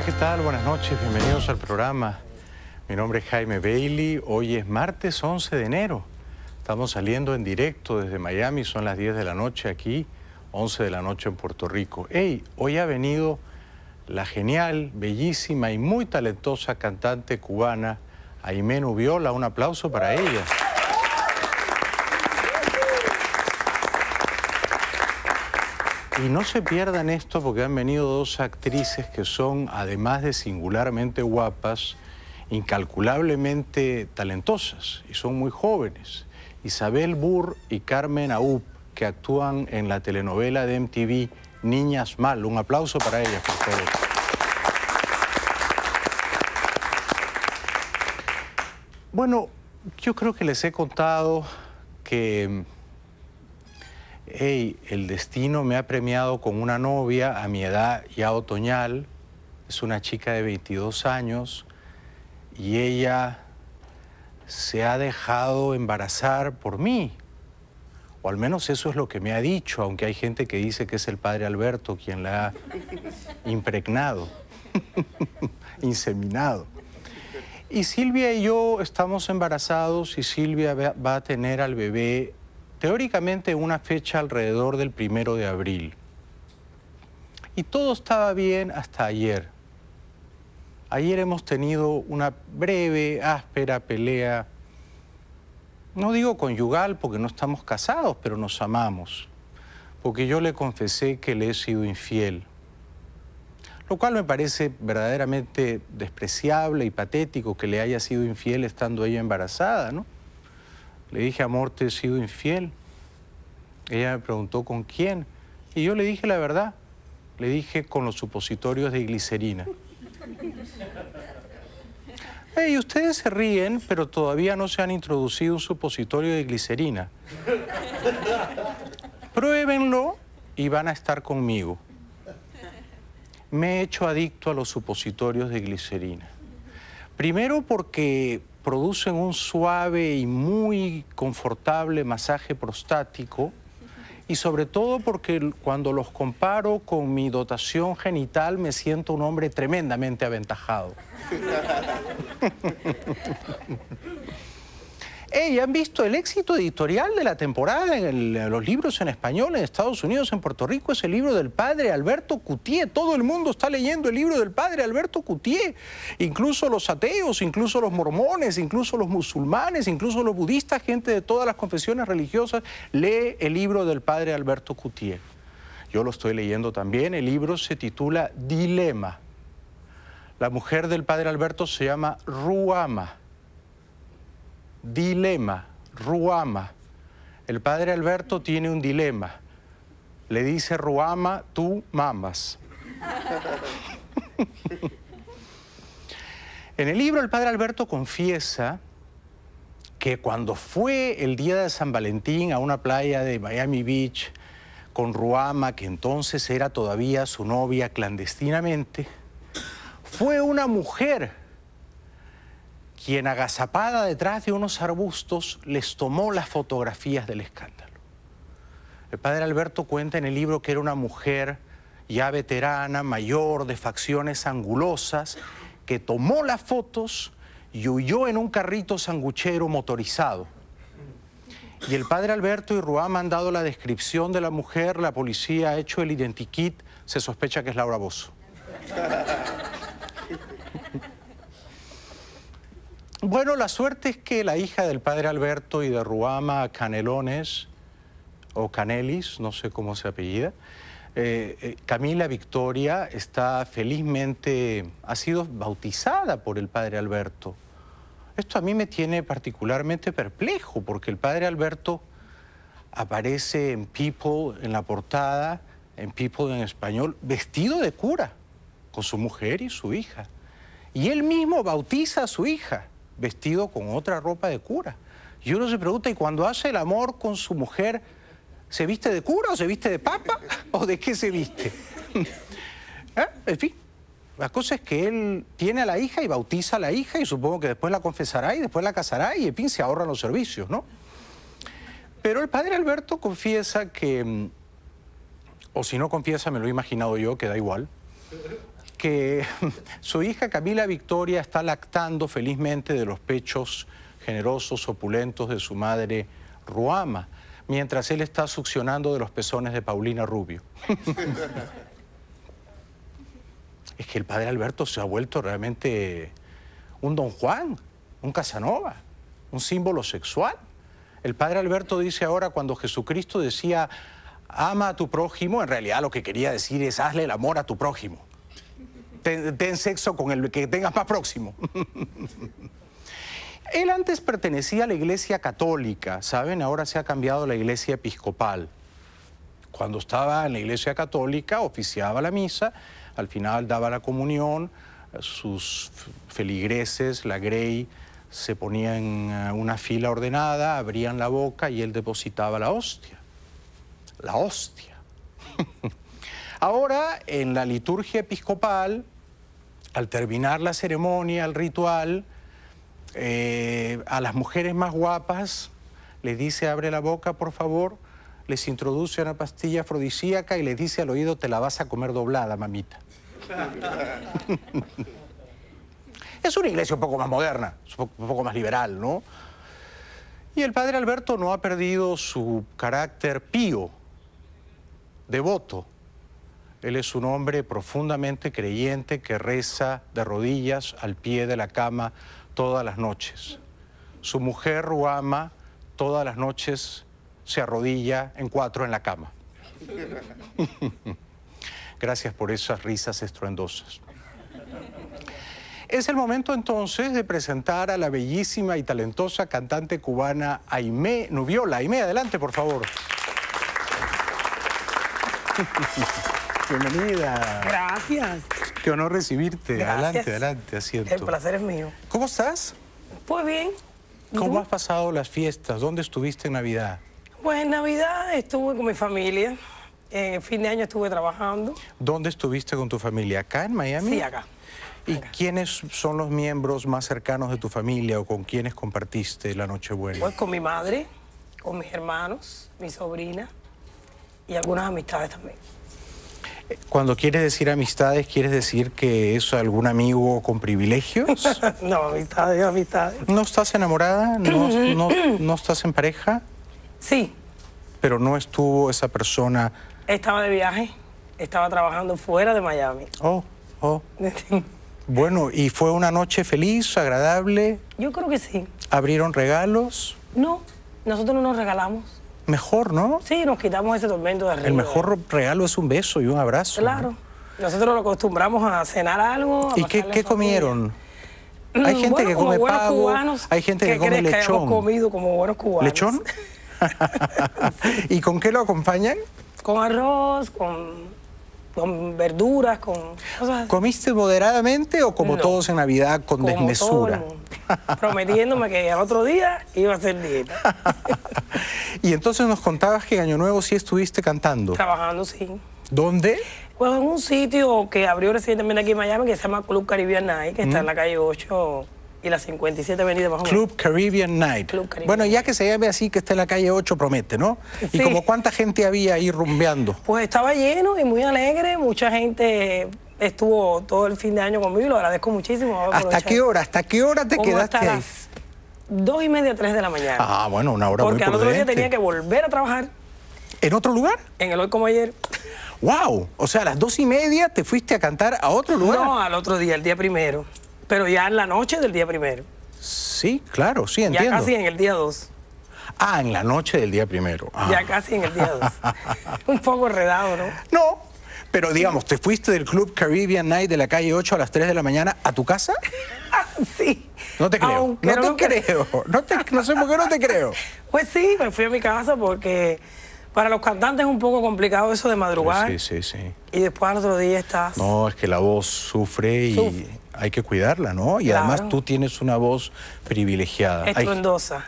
Hola, ¿qué tal? Buenas noches, bienvenidos al programa. Mi nombre es Jaime Bailey, hoy es martes 11 de enero. Estamos saliendo en directo desde Miami, son las 10 de la noche aquí, 11 de la noche en Puerto Rico. Hey, hoy ha venido la genial, bellísima y muy talentosa cantante cubana Aimé Nubiola. Un aplauso para ella. Y no se pierdan esto porque han venido dos actrices que son, además de singularmente guapas, incalculablemente talentosas y son muy jóvenes. Isabel Burr y Carmen Aup, que actúan en la telenovela de MTV Niñas Mal. Un aplauso para ellas, por favor. Bueno, yo creo que les he contado que hey, el destino me ha premiado con una novia a mi edad ya otoñal, es una chica de 22 años y ella se ha dejado embarazar por mí. O al menos eso es lo que me ha dicho, aunque hay gente que dice que es el padre Alberto quien la ha impregnado, inseminado. Y Silvia y yo estamos embarazados y Silvia va a tener al bebé teóricamente una fecha alrededor del primero de abril. Y todo estaba bien hasta ayer. Ayer hemos tenido una breve, áspera pelea, no digo conyugal porque no estamos casados, pero nos amamos, porque yo le confesé que le he sido infiel, lo cual me parece verdaderamente despreciable y patético que le haya sido infiel estando ella embarazada, ¿no? Le dije, amor, te he sido infiel. Ella me preguntó, ¿con quién? Y yo le dije la verdad. Le dije, con los supositorios de glicerina. ustedes se ríen, pero todavía no se han introducido un supositorio de glicerina. Pruébenlo y van a estar conmigo. Me he hecho adicto a los supositorios de glicerina. Primero porque producen un suave y muy confortable masaje prostático y sobre todo porque cuando los comparo con mi dotación genital me siento un hombre tremendamente aventajado. Ya ¿han visto el éxito editorial de la temporada en eh, los libros en español en Estados Unidos, en Puerto Rico? Es el libro del padre Alberto Cutié. Todo el mundo está leyendo el libro del padre Alberto Cutié. Incluso los ateos, incluso los mormones, incluso los musulmanes, incluso los budistas, gente de todas las confesiones religiosas, lee el libro del padre Alberto Cutié. Yo lo estoy leyendo también. El libro se titula Dilema. La mujer del padre Alberto se llama Ruama dilema, ruama. El padre Alberto tiene un dilema. Le dice ruama, tú mamas. en el libro el padre Alberto confiesa que cuando fue el día de San Valentín a una playa de Miami Beach con Ruama, que entonces era todavía su novia clandestinamente, fue una mujer quien agazapada detrás de unos arbustos les tomó las fotografías del escándalo. El padre Alberto cuenta en el libro que era una mujer ya veterana, mayor, de facciones angulosas, que tomó las fotos y huyó en un carrito sanguchero motorizado. Y el padre Alberto y Ruá han dado la descripción de la mujer, la policía ha hecho el identikit, se sospecha que es Laura Bozo. Bueno, la suerte es que la hija del padre Alberto y de Ruama Canelones, o Canelis, no sé cómo se apellida, eh, eh, Camila Victoria está felizmente, ha sido bautizada por el padre Alberto. Esto a mí me tiene particularmente perplejo, porque el padre Alberto aparece en People, en la portada, en People en español, vestido de cura, con su mujer y su hija. Y él mismo bautiza a su hija vestido con otra ropa de cura. Y uno se pregunta, ¿y cuando hace el amor con su mujer, se viste de cura o se viste de papa o de qué se viste? ¿Eh? En fin, la cosa es que él tiene a la hija y bautiza a la hija y supongo que después la confesará y después la casará y en fin se ahorran los servicios, ¿no? Pero el padre Alberto confiesa que, mm, o si no confiesa, me lo he imaginado yo, que da igual, que su hija Camila Victoria está lactando felizmente de los pechos generosos, opulentos de su madre Ruama, mientras él está succionando de los pezones de Paulina Rubio. es que el padre Alberto se ha vuelto realmente un don Juan, un Casanova, un símbolo sexual. El padre Alberto dice ahora cuando Jesucristo decía, ama a tu prójimo, en realidad lo que quería decir es hazle el amor a tu prójimo ten, sexo con el que tengas más próximo. Él antes pertenecía a la iglesia católica, ¿saben? Ahora se ha cambiado la iglesia episcopal. Cuando estaba en la iglesia católica oficiaba la misa, al final daba la comunión, sus feligreses, la grey, se ponían en eh, una fila ordenada, abrían la boca y él depositaba la hostia. La hostia. Ahora, en la liturgia episcopal, al terminar la ceremonia, el ritual, eh, a las mujeres más guapas les dice abre la boca, por favor, les introduce una pastilla afrodisíaca y les dice al oído te la vas a comer doblada, mamita. es una iglesia un poco más moderna, un poco más liberal, ¿no? Y el padre Alberto no ha perdido su carácter pío, devoto. Él es un hombre profundamente creyente que reza de rodillas al pie de la cama todas las noches. Su mujer, Ruama, todas las noches se arrodilla en cuatro en la cama. Gracias por esas risas estruendosas. Es el momento entonces de presentar a la bellísima y talentosa cantante cubana aime Nubiola. Aime, adelante, por favor. Bienvenida. Gracias. Qué honor recibirte. Gracias. Adelante, adelante, asiento. El placer es mío. ¿Cómo estás? Pues bien. ¿Cómo has pasado las fiestas? ¿Dónde estuviste en Navidad? Pues en Navidad estuve con mi familia. En eh, fin de año estuve trabajando. ¿Dónde estuviste con tu familia? ¿Acá en Miami? Sí, acá. ¿Y quiénes son los miembros más cercanos de tu familia o con quiénes compartiste la Nochebuena? Pues con mi madre, con mis hermanos, mi sobrina y algunas amistades también. Cuando quieres decir amistades, ¿quieres decir que es algún amigo con privilegios? no, amistades, amistades. ¿No estás enamorada? ¿No, estás en pareja? Sí. Pero no estuvo esa persona... Estaba de viaje, estaba trabajando fuera de Miami. Oh, oh. bueno, ¿y fue una noche feliz, agradable? Yo creo que sí. ¿Abrieron regalos? No, nosotros no nos regalamos mejor, ¿no? Sí, nos quitamos ese tormento de arriba. El mejor regalo es un beso y un abrazo. Claro. Nosotros lo acostumbramos a cenar algo. ¿Y qué, comieron? Mm, hay gente que come pavo, hay gente que come lechón. Que comido como buenos cubanos. ¿Lechón? ¿Y con qué lo acompañan? Con arroz, con, verduras, con ¿Comiste moderadamente o como todos en Navidad con desmesura? prometiéndome que al otro día iba a ser dieta. Y entonces nos contabas que Año Nuevo sí estuviste cantando. Trabajando, sí. ¿Dónde? Pues en un sitio que abrió recientemente aquí en Miami que se llama Club Caribbean Night, que está en mm. la calle 8 y la 57 Avenida bajo Club Caribbean Night. Bueno, ya que se llame así, que está en la calle 8, promete, ¿no? Sí. ¿Y como cuánta gente había ahí rumbeando? Pues estaba lleno y muy alegre, mucha gente estuvo todo el fin de año conmigo, y lo agradezco muchísimo. ¿Hasta qué hora? ¿Hasta qué hora te quedaste ahí? dos y media, tres de la mañana. Ah, bueno, una hora Porque al otro día tenía que volver a trabajar. ¿En otro lugar? En el hoy como ayer. ¡Wow! O sea, a las dos y media te fuiste a cantar a otro lugar. No, al otro día, el día primero. Pero ya en la noche del día primero. Sí, claro, sí, entiendo. Ya casi en el día dos. Ah, en la noche del día primero. Ah. Ya casi en el día dos. Un poco enredado, ¿no? No, pero digamos, ¿te fuiste del Club Caribbean Night de la calle 8 a las tres de la mañana a tu casa? sí. No te creo. no, te creo. No, sé por qué no te creo. Pues sí, me fui a mi casa porque para los cantantes es un poco complicado eso de madrugar. Sí, sí, sí. Y después al otro día estás... No, es que la voz sufre, y hay que cuidarla, ¿no? Y además tú tienes una voz privilegiada. Estruendosa.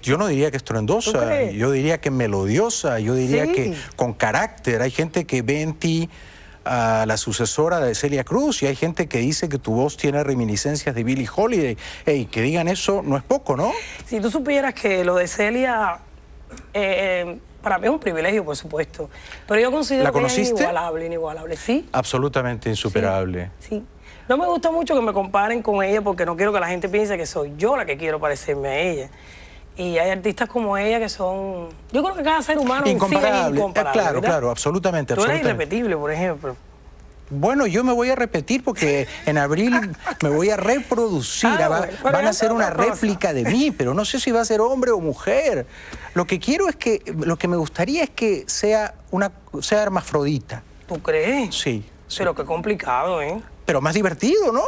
Yo no diría que estruendosa, yo diría que melodiosa, yo diría que con carácter. Hay gente que ve en ti a la sucesora de Celia Cruz y hay gente que dice que tu voz tiene reminiscencias de Billie Holiday. Y que digan eso no es poco, ¿no? Si tú supieras que lo de Celia, eh, eh, para mí es un privilegio, por supuesto, pero yo considero que es inigualable, inigualable, ¿sí? Absolutamente insuperable. sí. No me gusta mucho que me comparen con ella porque no quiero que la gente piense que soy yo la que quiero parecerme a ella. Y hay artistas como ella que son... Yo creo que cada ser humano incomparable. Sí es eh, incomparable claro, claro, absolutamente. Tú eres irrepetible, por ejemplo. Bueno, yo me voy a repetir porque en abril me voy a reproducir. Ah, van a ser una réplica de mí, pero no sé si va a ser hombre o mujer. Lo que quiero es que, lo que me gustaría es que sea una sea hermafrodita. ¿Tú crees? Sí. sí. Pero qué complicado, ¿eh? pero más divertido, ¿no?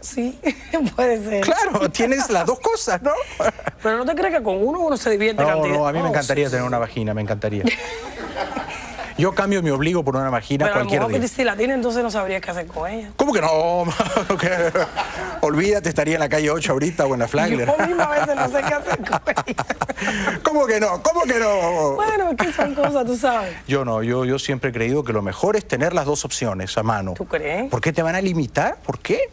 sí, puede ser. Claro, tienes las dos cosas, ¿no? Pero no te crees que con uno uno se divierte. No, no, a mí me oh, encantaría tener una vagina, me encantaría. Yo cambio mi obligo por una vagina Pero a lo mejor si la tiene, entonces no sabría qué hacer con ella. ¿Cómo que no? Olvídate, estaría en la calle 8 ahorita o en la Flagler. Yo misma a veces no sé qué hacer con ella. ¿Cómo que no? ¿Cómo que no? Bueno, qué son cosas, tú sabes. Yo no, yo, yo siempre he creído que lo mejor es tener las dos opciones a mano. ¿Tú crees? ¿Por qué te van a limitar? ¿Por qué?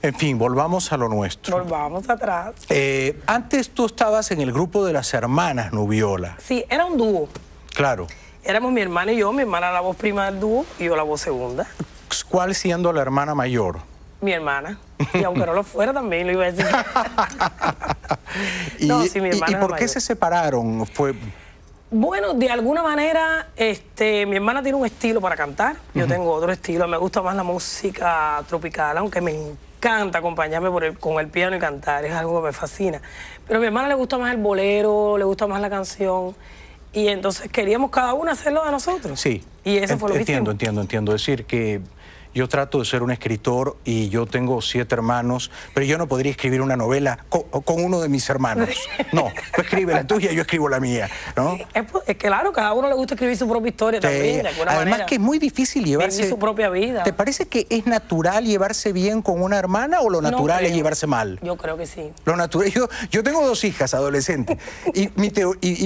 En fin, volvamos a lo nuestro. Volvamos atrás. Eh, antes tú estabas en el grupo de las hermanas Nubiola. Sí, era un dúo. Claro éramos mi hermana y yo, mi hermana la voz prima del dúo y yo la voz segunda. ¿Cuál siendo la hermana mayor? Mi hermana. Y aunque no lo fuera también lo iba a decir. no, y, mi hermana ¿Y, por qué se separaron? Fue... Bueno, de alguna manera, este, mi hermana tiene un estilo para cantar, yo tengo otro estilo, me gusta más la música tropical, aunque me encanta acompañarme con el piano y cantar, es algo que me fascina. Pero a mi hermana le gusta más el bolero, le gusta más la canción. Y entonces queríamos cada uno hacerlo de nosotros. Sí. Y eso fue lo que Entiendo, entiendo, entiendo. Decir que yo trato de ser un escritor y yo tengo siete hermanos, pero yo no podría escribir una novela con, uno de mis hermanos. No, tú escribes la tuya, yo escribo la mía. ¿no? es, claro, cada uno le gusta escribir su propia historia también, Además que es muy difícil llevarse... su propia vida. ¿Te parece que es natural llevarse bien con una hermana o lo natural es llevarse mal? Yo creo que sí. Lo natural... Yo, tengo dos hijas adolescentes y,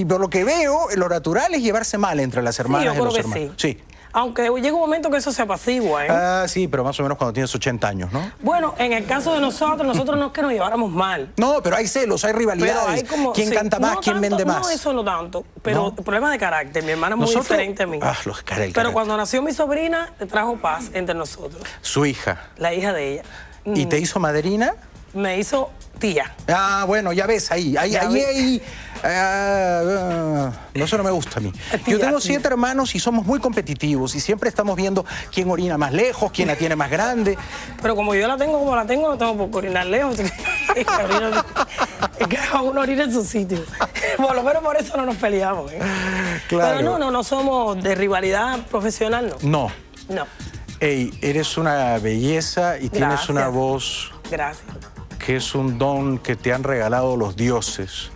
por lo que veo, lo natural es llevarse mal entre las hermanas y los hermanos. sí. Aunque llega un momento que eso se apacigua, ¿eh? Ah, sí, pero más o menos cuando tienes 80 años, ¿no? Bueno, en el caso de nosotros, nosotros no es que nos lleváramos mal. No, pero hay celos, hay rivalidades. como, ¿Quién canta más? ¿Quién vende más? No, eso no tanto. Pero problemas de carácter. Mi hermana es muy diferente a mí. Ah, los carácter. Pero cuando nació mi sobrina, trajo paz entre nosotros. Su hija. La hija de ella. ¿Y te mm. hizo madrina? me hizo tía. Ah, bueno, ya ves ahí, ahí, ahí, ah, no, eso no me gusta a mí. Yo tengo siete hermanos y somos muy competitivos y siempre estamos viendo quién orina más lejos, quién la tiene más grande. Pero como yo la tengo como la tengo, no tengo por qué orinar lejos. es que uno orina en su sitio. Por lo menos por eso no nos peleamos. ¿eh? Claro. Pero no, no, no somos de rivalidad profesional, ¿no? No. No. Ey, eres una belleza y tienes una voz... Gracias que es un don que te han regalado los dioses.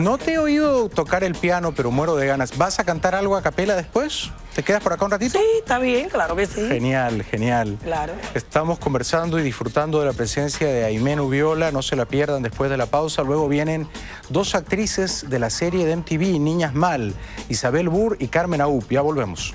No te he oído tocar el piano, pero muero de ganas. ¿Vas a cantar algo a capela después? ¿Te quedas por acá un ratito? Sí, está bien, claro que sí. Genial, genial. Claro. Estamos conversando y disfrutando de la presencia de Aimen Ubiola. No se la pierdan después de la pausa. Luego vienen dos actrices de la serie de MTV, Niñas Mal, Isabel Burr y Carmen Aup. Ya volvemos.